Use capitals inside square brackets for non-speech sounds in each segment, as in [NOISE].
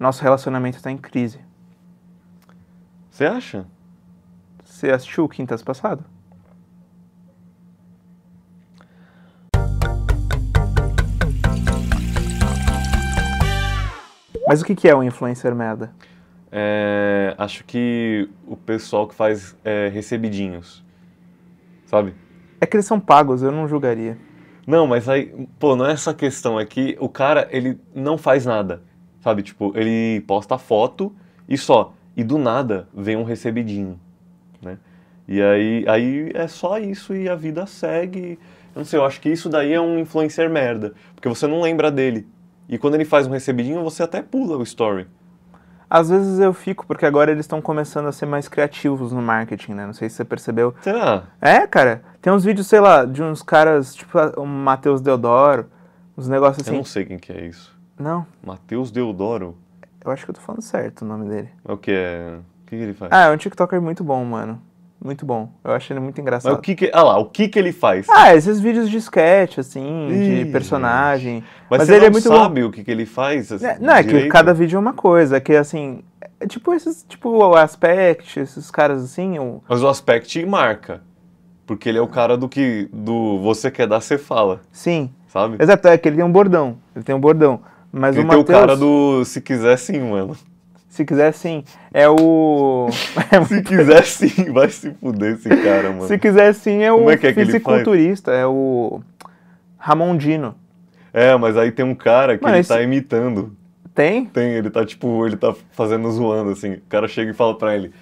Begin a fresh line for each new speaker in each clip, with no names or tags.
nosso relacionamento está em crise. Você acha? Você assistiu Quintas passado? Mas o que é um influencer merda?
É, acho que o pessoal que faz é, recebidinhos, sabe?
É que eles são pagos, eu não julgaria.
Não, mas aí, pô, não é essa questão, é que o cara, ele não faz nada. Sabe, tipo, ele posta foto e só. E do nada vem um recebidinho, né? E aí, aí é só isso e a vida segue. Eu não sei, eu acho que isso daí é um influencer merda. Porque você não lembra dele. E quando ele faz um
recebidinho, você até pula o story. Às vezes eu fico, porque agora eles estão começando a ser mais criativos no marketing, né? Não sei se você percebeu. Será? É, cara. Tem uns vídeos, sei lá, de uns caras, tipo o Matheus Deodoro, uns negócios assim. Eu não assim.
sei quem que é isso. Não. Matheus Deodoro. Eu acho que eu tô falando certo o nome dele. É o que é? O que, que ele faz? Ah,
é um TikToker muito bom, mano. Muito bom. Eu acho ele muito engraçado. Mas o que
que... Ah lá, o que que ele faz? Ah,
esses vídeos de sketch, assim, Ih, de personagem. Mas, Mas ele é muito sabe
bom. o que que ele faz? Assim, né, não, é que cada
vídeo é uma coisa. É que, assim, é tipo esses, tipo, o Aspect, esses caras assim... O...
Mas o Aspect marca. Porque ele é o cara do que... Do você quer dar, você fala.
Sim. Sabe? Exato, é que ele tem um bordão. Ele tem um bordão. Mas e o Matheus... cara
do Se Quiser Sim, mano. Se quiser sim. É o. [LAUGHS] É se quiser [LAUGHS] sim, vai se fuder esse cara, mano. Se quiser sim é o Como é que é que fisiculturista,
é o Ramondino.
É, mas aí tem um cara que mano, ele esse... tá imitando. Tem? Tem, ele tá tipo, ele tá fazendo zoando, assim. O cara chega e fala pra ele: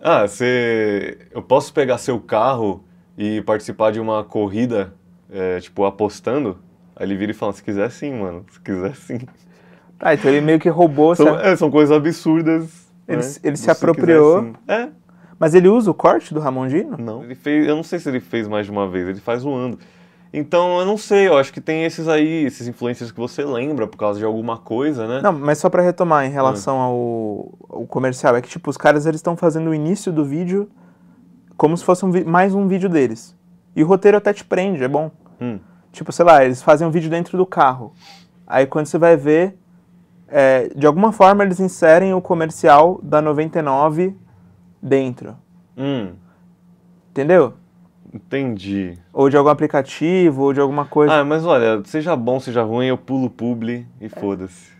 Ah, você. Eu posso pegar seu carro e participar de uma corrida, é, tipo, apostando? Aí ele vira e fala, se quiser sim, mano, se quiser sim.
Tá, então ele meio que roubou... São, é, são coisas absurdas. Ele, né? ele se apropriou. quiser, é. Mas ele usa o corte do Ramondino? Não, ele
fez, eu não sei se ele fez mais de uma vez, ele faz zoando. Então, eu não sei, eu acho que tem esses aí, esses influencers que você lembra por causa de alguma coisa, né? Não,
mas só para retomar em relação ah. ao, ao comercial, é que tipo, os caras eles estão fazendo o início do vídeo como se fosse um mais um vídeo deles. E o roteiro até te prende, é bom. Hum. Tipo, sei lá, eles fazem um vídeo dentro do carro. Aí quando você vai ver, é, de alguma forma eles inserem o comercial da 99 dentro. Hum. Entendeu? Entendi. Ou de algum aplicativo, ou de alguma coisa. Ah,
mas olha, seja bom, seja ruim, eu pulo publi e é. foda-se.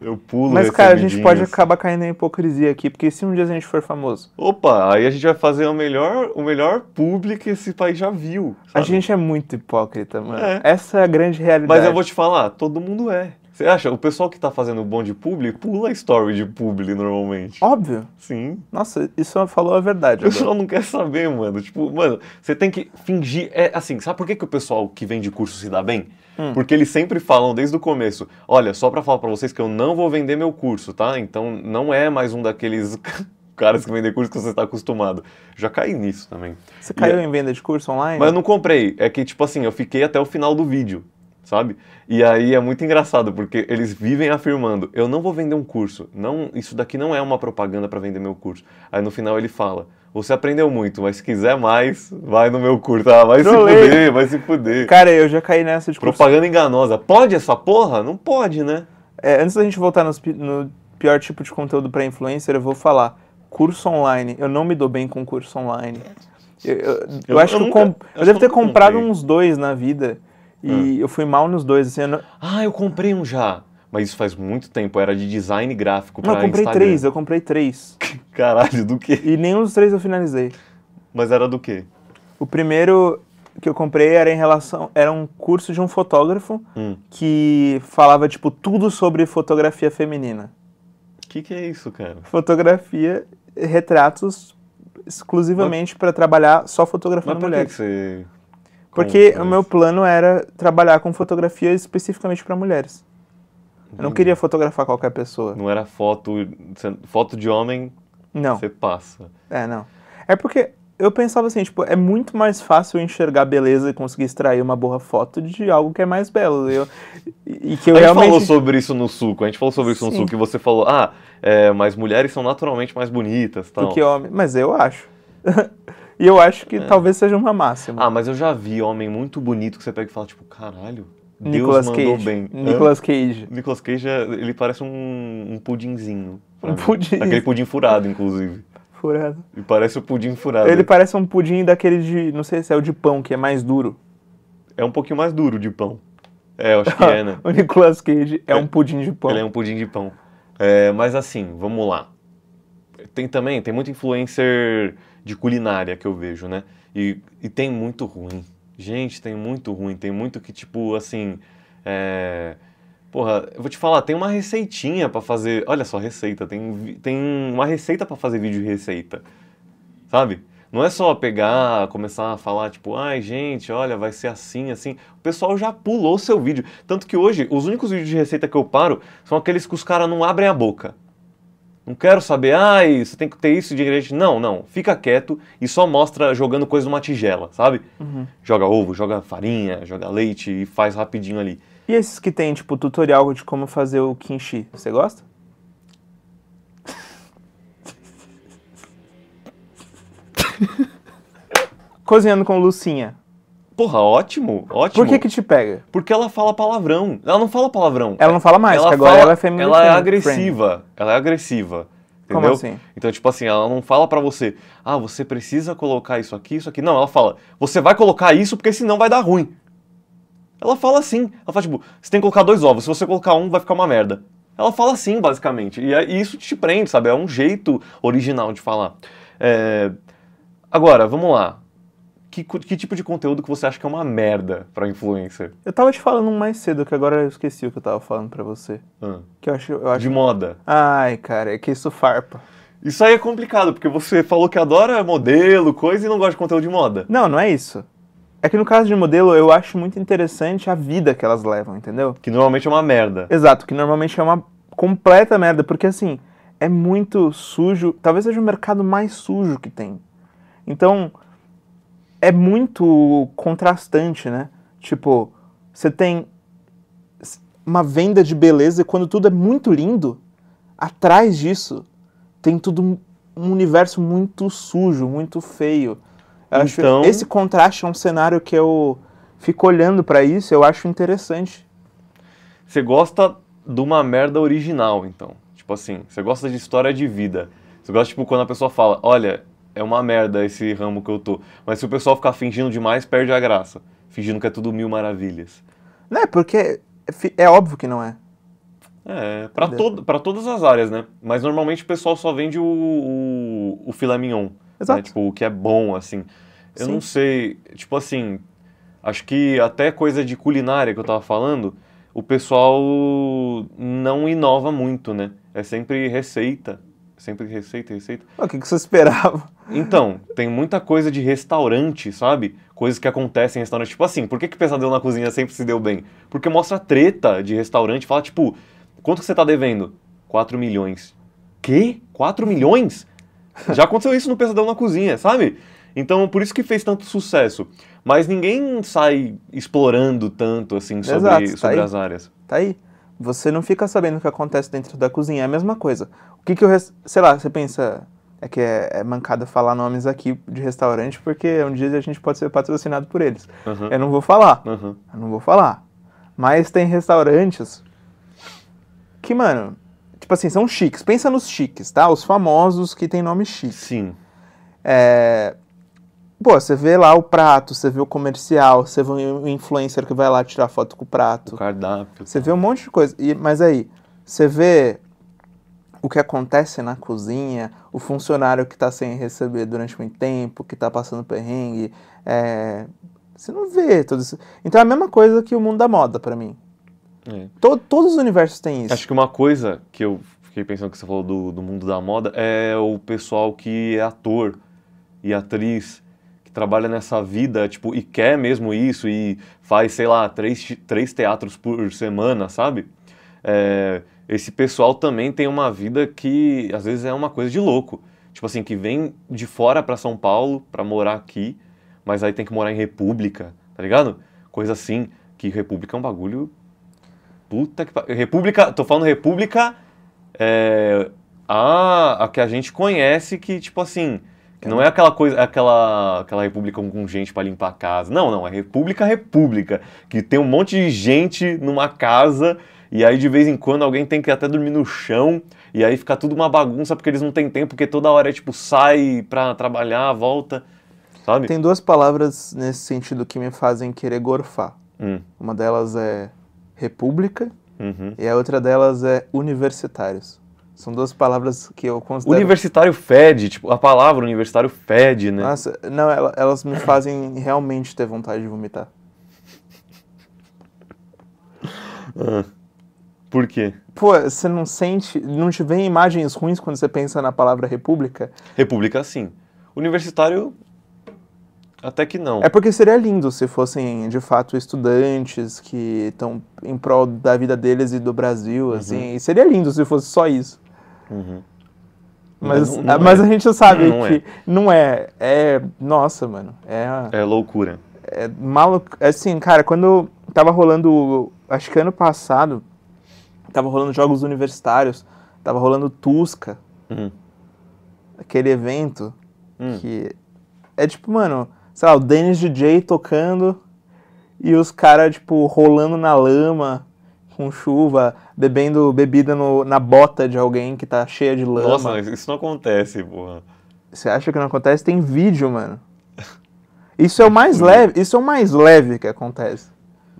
Eu pulo. Mas, cara, a gente pode
acabar caindo em hipocrisia aqui, porque se um dia a gente for famoso.
Opa, aí a gente vai fazer o melhor, o melhor
público que esse país já viu. Sabe? A gente é muito
hipócrita, mano.
É. Essa é a grande realidade. Mas eu vou te
falar, todo mundo é. Você acha? O pessoal que tá fazendo bom de publi pula a story de publi normalmente. Óbvio. Sim. Nossa, isso é falou a verdade. O agora. pessoal não quer saber, mano. Tipo, mano, você tem que fingir. É assim, sabe por que, que o pessoal que vende curso se dá bem? Hum. Porque eles sempre falam desde o começo: olha, só para falar para vocês que eu não vou vender meu curso, tá? Então não é mais um daqueles. [LAUGHS] caras que vendem curso que você está acostumado. Já caí nisso também. Você caiu e, é em
venda de curso online? Mas eu não
comprei. É que, tipo assim, eu fiquei até o final do vídeo, sabe? E aí é muito engraçado, porque eles vivem afirmando: eu não vou vender um curso. não Isso daqui não é uma propaganda para vender meu curso. Aí no final ele fala. Você aprendeu muito, mas se quiser mais, vai no meu curso. Ah, vai Trolei. se fuder, vai
se fuder. Cara, eu já caí nessa de Propaganda enganosa. Pode essa porra? Não pode, né? É, antes da gente voltar nos, no pior tipo de conteúdo para influencer, eu vou falar. Curso online. Eu não me dou bem com curso online. Eu, eu, eu, eu acho que nunca, eu, eu devo ter comprado comprei. uns dois na vida. E ah. eu fui mal nos dois. Assim, não... Ah, eu comprei um já. Mas isso
faz muito tempo, era de design gráfico para Instagram. Eu comprei Instagram. três, eu
comprei três. [LAUGHS] Caralho, do quê? E nenhum dos três eu finalizei. Mas era do quê? O primeiro que eu comprei era em relação. Era um curso de um fotógrafo hum. que falava, tipo, tudo sobre fotografia feminina. O que, que é isso, cara? Fotografia, retratos exclusivamente para trabalhar só fotografando Mas por mulheres. Que você... Porque o meu plano era trabalhar com fotografia especificamente para mulheres. Eu não queria fotografar qualquer pessoa.
Não era foto, foto de homem. Não. Você passa.
É, não. É porque eu pensava assim, tipo, é muito mais fácil enxergar beleza e conseguir extrair uma boa foto de algo que é mais belo. Eu, e que eu a gente realmente... falou sobre
isso no suco, a gente falou sobre isso Sim. no suco, e você falou, ah, é, mas mulheres são naturalmente mais bonitas tal. Do que
homens. Mas eu acho. [LAUGHS] e eu acho que é. talvez
seja uma máxima. Ah, mas eu já vi homem muito bonito que você pega e fala, tipo, caralho, Nicolas Deus mandou Cage. bem. Nicolas Cage. Hã? Nicolas Cage, é, ele parece um, um pudinzinho. Um pudim. Aquele pudim furado, inclusive. Furado. E parece o um pudim furado. Ele
parece um pudim daquele de, não sei se é o de pão, que é mais duro. É um pouquinho mais duro de pão.
É, eu acho que [LAUGHS] é, né? o
Nicolas Cage é, é, um pudim de
pão. Ele é um pudim de pão. É, mas assim, vamos lá. Tem também, tem muito influencer de culinária que eu vejo, né? E, e tem muito ruim. Gente, tem muito ruim, tem muito que, tipo, assim. É... Porra, eu vou te falar, tem uma receitinha para fazer. Olha só, receita. Tem, tem uma receita para fazer vídeo de receita. Sabe? Não é só pegar, começar a falar, tipo, ai gente, olha, vai ser assim, assim. O pessoal já pulou o seu vídeo. Tanto que hoje, os únicos vídeos de receita que eu paro são aqueles que os caras não abrem a boca. Não quero saber, ah, você tem que ter isso de ingrediente. Não, não. Fica quieto e só mostra jogando coisa numa tigela, sabe? Uhum. Joga ovo, joga
farinha, joga leite e faz rapidinho ali. E esses que tem, tipo, tutorial de como fazer o kimchi, você gosta? [LAUGHS] Cozinhando com Lucinha.
Porra, ótimo, ótimo. Por que que te pega? Porque ela fala palavrão. Ela não fala palavrão. Ela não fala mais, ela agora fala, ela é feminina. Ela é agressiva. Friend. Ela é agressiva. Entendeu? Como assim? Então, tipo assim, ela não fala para você, ah, você precisa colocar isso aqui, isso aqui. Não, ela fala, você vai colocar isso porque senão vai dar ruim. Ela fala assim. Ela fala, tipo, você tem que colocar dois ovos, se você colocar um, vai ficar uma merda. Ela fala assim, basicamente. E, é, e isso te prende, sabe? É um jeito original de falar. É... Agora, vamos lá que, que tipo de conteúdo que você acha que é uma merda pra influencer?
Eu tava te falando mais cedo, que agora eu esqueci o que eu tava falando pra você. Hum. Que eu acho, eu acho... De moda. Ai, cara, é que isso farpa. Isso aí é complicado, porque você falou que adora modelo, coisa, e não gosta de conteúdo de moda. Não, não é isso. É que no caso de modelo, eu acho muito interessante a vida que elas levam, entendeu? Que normalmente é uma merda. Exato, que normalmente é uma completa merda, porque assim, é muito sujo, talvez seja o mercado mais sujo que tem. Então, é muito contrastante, né? Tipo, você tem uma venda de beleza e quando tudo é muito lindo, atrás disso tem tudo um universo muito sujo, muito feio. Eu então... esse contraste é um cenário que eu fico olhando para isso, eu acho interessante. Você gosta de uma
merda original, então. Tipo assim, você gosta de história de vida. Você gosta, tipo, quando a pessoa fala, olha, é uma merda esse ramo que eu tô. Mas se o pessoal ficar fingindo demais, perde a graça. Fingindo que é tudo mil maravilhas.
Não é, porque é, é óbvio que não é.
É, pra, todo, pra todas as áreas, né? Mas normalmente o pessoal só vende o, o, o filé mignon. Né? Exato. Né? Tipo, o que é bom, assim. Eu Sim. não sei, tipo assim, acho que até coisa de culinária que eu tava falando, o pessoal não inova muito, né? É sempre receita sempre receita, receita.
O que, que você esperava? Então,
tem muita coisa de restaurante, sabe? Coisas que acontecem em restaurante. Tipo assim, por que, que Pesadelo na Cozinha sempre se deu bem? Porque mostra treta de restaurante, fala tipo, quanto que você tá devendo? 4 milhões. Quê? 4 milhões? Já aconteceu isso no Pesadelo na Cozinha, sabe? Então, por isso que fez tanto sucesso. Mas ninguém sai explorando tanto, assim, sobre, Exato, tá sobre as áreas.
Tá aí você não fica sabendo o que acontece dentro da cozinha. É a mesma coisa. O que que eu. Sei lá, você pensa. É que é, é mancada falar nomes aqui de restaurante, porque um dia a gente pode ser patrocinado por eles. Uhum. Eu não vou falar. Uhum. Eu não vou falar. Mas tem restaurantes que, mano, tipo assim, são chiques. Pensa nos chiques, tá? Os famosos que tem nome chique. Sim. É, Pô, você vê lá o prato, você vê o comercial, você vê o influencer que vai lá tirar foto com o prato. O cardápio. Você vê um monte de coisa. E, mas aí, você vê o que acontece na cozinha, o funcionário que está sem receber durante muito tempo, que está passando perrengue. É... Você não vê tudo isso. Então é a mesma coisa que o mundo da moda para mim. É. Todo, todos os universos têm isso. Acho que
uma coisa que eu fiquei pensando que você falou do, do mundo da moda é o pessoal que é ator e atriz que trabalha nessa vida, tipo, e quer mesmo isso e faz, sei lá, três, três teatros por semana, sabe? É, esse pessoal também tem uma vida que às vezes é uma coisa de louco. Tipo assim, que vem de fora para São Paulo para morar aqui, mas aí tem que morar em República, tá ligado? Coisa assim, que República é um bagulho. Puta que. República, tô falando República. É, a, a que a gente conhece que, tipo assim, não é aquela coisa, aquela, aquela república com gente para limpar a casa. Não, não, é república, república, que tem um monte de gente numa casa e aí de vez em quando alguém tem que até dormir no chão e aí fica tudo uma bagunça porque eles não têm tempo, porque toda hora é tipo sai para trabalhar, volta, sabe? Tem duas
palavras nesse sentido que me fazem querer gorfar. Hum. Uma delas é república uhum. e a outra delas é universitários. São duas palavras que eu considero.
Universitário fede, tipo, a palavra universitário fede, né?
Nossa, não, elas me fazem realmente ter vontade de vomitar.
ah, por quê?
Pô, você não sente. Não te vem imagens ruins quando você pensa na palavra república?
República, sim. Universitário. Até que não. É porque
seria lindo se fossem, de fato, estudantes que estão em prol da vida deles e do Brasil, uhum. assim. e seria lindo se fosse só isso. Uhum.
Mas, não, não mas é. a gente sabe não, que é.
não é. É. Nossa, mano. É, é loucura. É maluco. Assim, cara, quando tava rolando. Acho que ano passado. Tava rolando jogos universitários. Tava rolando Tusca. Uhum. Aquele evento. Uhum. Que. É tipo, mano. Sei lá, o Dennis DJ tocando. E os caras, tipo, rolando na lama com chuva, bebendo bebida no, na bota de alguém que tá cheia de lama. Nossa,
isso não acontece, porra.
Você acha que não acontece? Tem vídeo, mano. Isso é o mais leve, isso é o mais leve que acontece.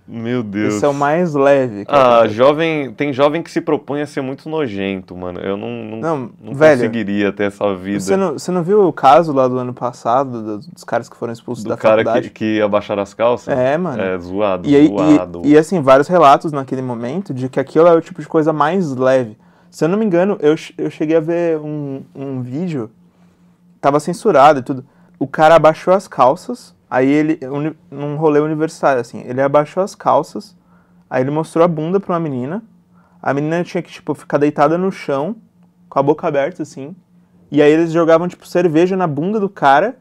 Meu Deus. Esse é o mais leve. Ah,
jovem. Tem jovem que se propõe a ser muito nojento, mano. Eu não, não, não, não velho, conseguiria ter essa vida. Você não,
você não viu o caso lá do ano passado, dos, caras que foram expulsos do da cara Que,
que abaixaram as calças? É, mano. É, zoado, e, zoado. E, e
assim, vários relatos naquele momento de que aquilo é o tipo de coisa mais leve. Se eu não me engano, eu, eu cheguei a ver um, um vídeo, tava censurado e tudo. O cara abaixou as calças Aí ele, num rolê universitário, assim, ele abaixou as calças, aí ele mostrou a bunda pra uma menina. A menina tinha que, tipo, ficar deitada no chão, com a boca aberta, assim. E aí eles jogavam, tipo, cerveja na bunda do cara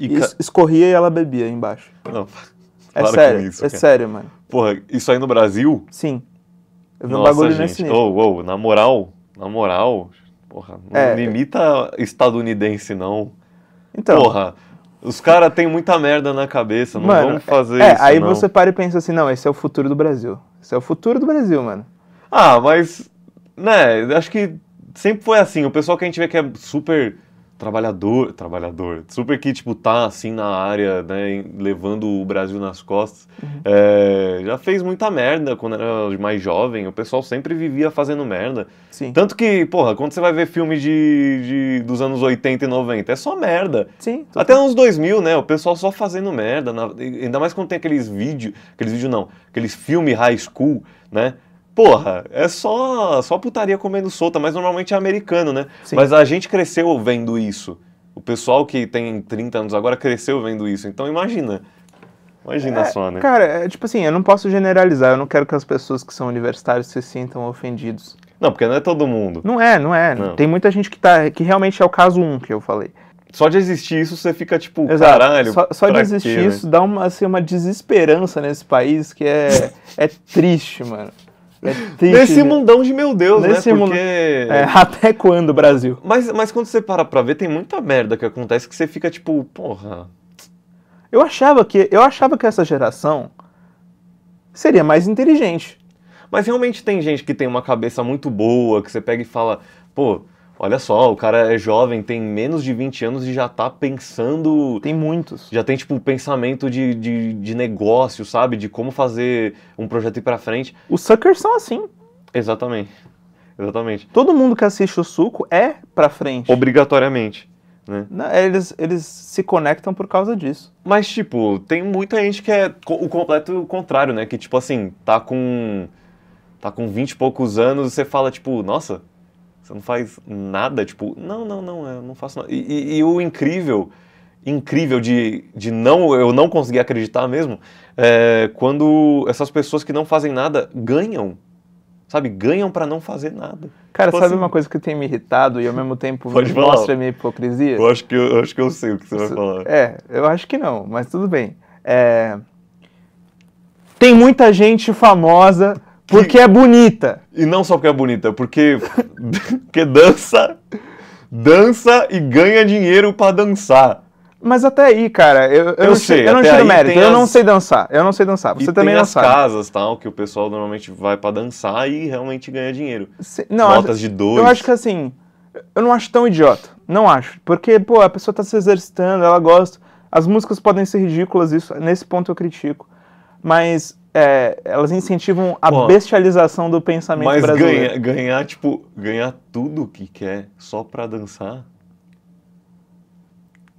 e, e ca... escorria e ela bebia embaixo. Não, [LAUGHS] é sério, isso, é sério, mano.
Porra, isso aí no Brasil? Sim. Eu vi Nossa, um bagulho gente. nesse nível. Oh, oh, na moral, na moral, porra, não é. imita estadunidense, não.
Então. Porra,
os caras têm muita merda na cabeça, não mano, vamos fazer é, isso. É, aí não. você
para e pensa assim: não, esse é o futuro do Brasil. Esse é o futuro do Brasil, mano.
Ah, mas. Né, acho que sempre foi assim. O pessoal que a gente vê que é super trabalhador, trabalhador, super que tipo tá assim na área, né, levando o Brasil nas costas, uhum. é, já fez muita merda quando era mais jovem. O pessoal sempre vivia fazendo merda. Sim. Tanto que, porra, quando você vai ver filme de, de dos anos 80 e 90, é só merda. Sim. Até anos 2000, né, o pessoal só fazendo merda, na, ainda mais quando tem aqueles vídeos, aqueles vídeos não, aqueles filme high school, né? porra, é só, só putaria comendo solta, mas normalmente é americano, né? Sim. Mas a gente cresceu vendo isso. O pessoal que tem 30 anos agora cresceu vendo isso. Então imagina. Imagina é, só, né? Cara,
é, tipo assim, eu não posso generalizar, eu não quero que as pessoas que são universitárias se sintam ofendidos. Não, porque não é todo mundo. Não é, não é. Não. Tem muita gente que, tá, que realmente é o caso 1 um que eu falei. Só de existir isso, você fica tipo, Exato. caralho. Só, só de existir quê, isso né? dá uma, assim, uma desesperança nesse país que é, é triste, mano. É [LAUGHS] Nesse né? mundão de meu Deus, né? Nesse né? Porque... É, até quando, Brasil? Mas, mas quando você para pra ver, tem muita merda que acontece que você fica tipo, porra. Eu achava que, eu achava que essa geração seria mais inteligente.
Mas realmente tem gente que tem uma cabeça muito boa, que você pega e fala, pô, Olha só, o cara é jovem, tem menos de 20 anos e já tá pensando. Tem muitos. Já tem, tipo, pensamento de, de, de negócio, sabe? De como fazer um projeto ir pra frente. Os suckers são assim. Exatamente.
Exatamente. Todo mundo que assiste o suco é pra frente. Obrigatoriamente. Né? Não, eles, eles se conectam por causa disso. Mas, tipo, tem muita gente que é o
completo contrário, né? Que, tipo assim, tá com. tá com 20 e poucos anos e você fala, tipo, nossa, você não faz nada, tipo, não, não, não, eu não faço nada. E, e, e o incrível, incrível de, de não, eu não conseguir acreditar mesmo, é quando essas pessoas que não fazem nada ganham. Sabe, ganham para não fazer nada.
Cara, tipo sabe assim, uma coisa que tem me irritado e ao mesmo tempo me mostra a
minha hipocrisia? Eu acho, que eu, eu acho que eu sei o que você vai falar.
É, eu acho que não, mas tudo bem. É... Tem muita gente famosa porque é bonita. E não só porque é bonita,
porque, [LAUGHS] porque dança, dança e ganha dinheiro para
dançar. Mas até aí, cara, eu, eu, eu não sei, eu não tiro mérito, eu as... não sei dançar, eu não sei dançar, você e também tem não as sabe. casas
tal, que o pessoal normalmente vai para dançar e realmente ganha dinheiro.
Se... Não, Notas de dois. Eu acho que assim, eu não acho tão idiota, não acho, porque, pô, a pessoa tá se exercitando, ela gosta, as músicas podem ser ridículas, isso, nesse ponto eu critico, mas é, elas incentivam a Pô, bestialização do pensamento mas brasileiro. Mas ganha,
ganhar, tipo, ganhar tudo que quer só pra dançar?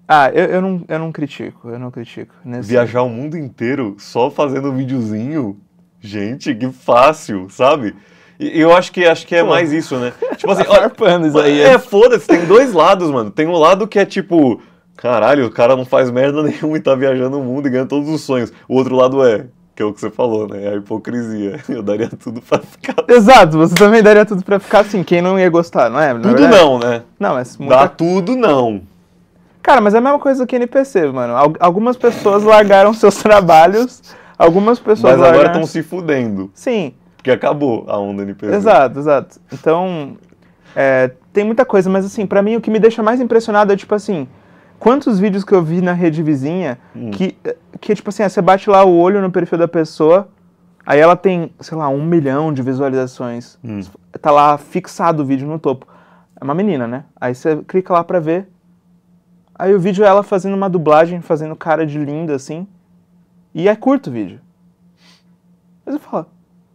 Ah, eu, eu, não, eu não critico, eu não critico.
Nesse... Viajar o mundo inteiro só fazendo um videozinho? Gente, que fácil, sabe? E eu acho que acho que é Pô. mais isso, né? Tipo assim, [LAUGHS] tá olha, isso aí. É, é foda-se, tem dois lados, mano. Tem um lado que é tipo, caralho, o cara não faz merda [LAUGHS] nenhuma e tá viajando o mundo e ganha todos os sonhos. O outro lado é, que é o que você falou, né? É a hipocrisia. [LAUGHS] Eu daria tudo pra ficar.
Exato, você também daria tudo pra ficar assim. Quem não ia gostar, não é? Na tudo verdade? não, né? Não, mas. Muita... Dá tudo não. Cara, mas é a mesma coisa que NPC, mano. Algumas pessoas largaram seus [LAUGHS] trabalhos, algumas pessoas. Mas agora estão se fudendo. Sim. Porque acabou a onda NPC. Exato, exato. Então. É, tem muita coisa, mas assim, para mim o que me deixa mais impressionado é tipo assim quantos vídeos que eu vi na rede vizinha hum. que, que, tipo assim, ah, você bate lá o olho no perfil da pessoa, aí ela tem, sei lá, um milhão de visualizações. Hum. Tá lá fixado o vídeo no topo. É uma menina, né? Aí você clica lá pra ver. Aí o vídeo é ela fazendo uma dublagem, fazendo cara de linda, assim. E é curto o vídeo. Mas eu falo,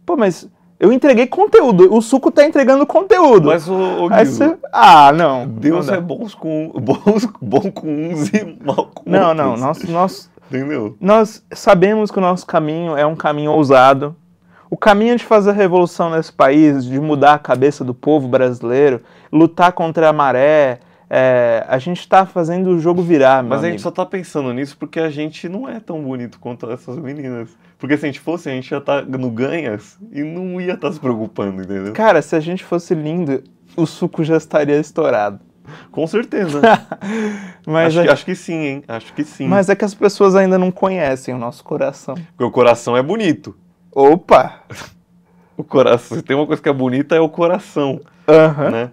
pô, mas eu entreguei conteúdo. O suco tá entregando conteúdo. Mas o, o você... Ah, não. Deus não é
bons com,
bons, bom com uns e mal com não, outros. Não, não. Nós, nós, Entendeu? Nós sabemos que o nosso caminho é um caminho ousado. O caminho de fazer a revolução nesse país, de mudar a cabeça do povo brasileiro, lutar contra a maré, é, a gente está fazendo o jogo virar, Mas a gente só
está pensando nisso porque a gente não é tão bonito quanto essas meninas.
Porque se a gente fosse, a gente ia estar tá no ganhas
e não ia estar tá se preocupando, entendeu? Cara, se
a gente fosse lindo, o suco já estaria estourado. Com certeza. [LAUGHS] Mas acho, que, é- acho, que, sim, hein? Acho que sim. Mas é que as pessoas ainda não conhecem o nosso coração. Porque
o coração é bonito. Opa! [LAUGHS] o coração. Se tem uma coisa que é bonita, é o coração. Aham. Uh -huh. né?